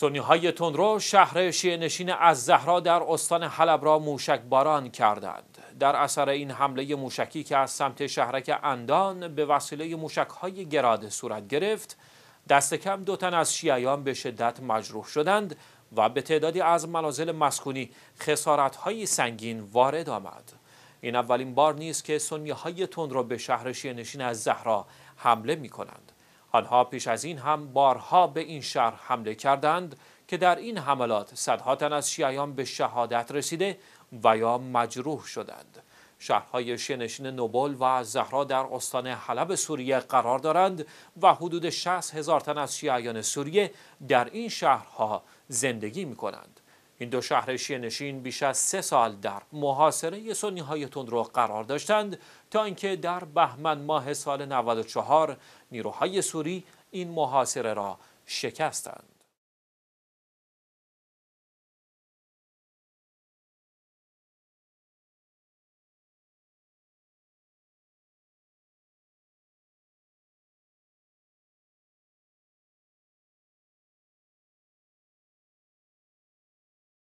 سنی های تندرو شهر شیعه نشین از زهرا در استان حلب را موشک باران کردند در اثر این حمله موشکی که از سمت شهرک اندان به وسیله موشک های گراد صورت گرفت دست کم دو تن از شیعیان به شدت مجروح شدند و به تعدادی از منازل مسکونی خسارت های سنگین وارد آمد این اولین بار نیست که سنی های تندرو به شهر شیعه نشین از زهرا حمله می کنند آنها پیش از این هم بارها به این شهر حمله کردند که در این حملات صدها تن از شیعیان به شهادت رسیده و یا مجروح شدند شهرهای شنشین نوبل و زهرا در استان حلب سوریه قرار دارند و حدود 60 هزار تن از شیعیان سوریه در این شهرها زندگی می کنند. این دو شهر شینشین بیش از سه سال در محاصره سنی های تندرو قرار داشتند تا اینکه در بهمن ماه سال 94 نیروهای سوری این محاصره را شکستند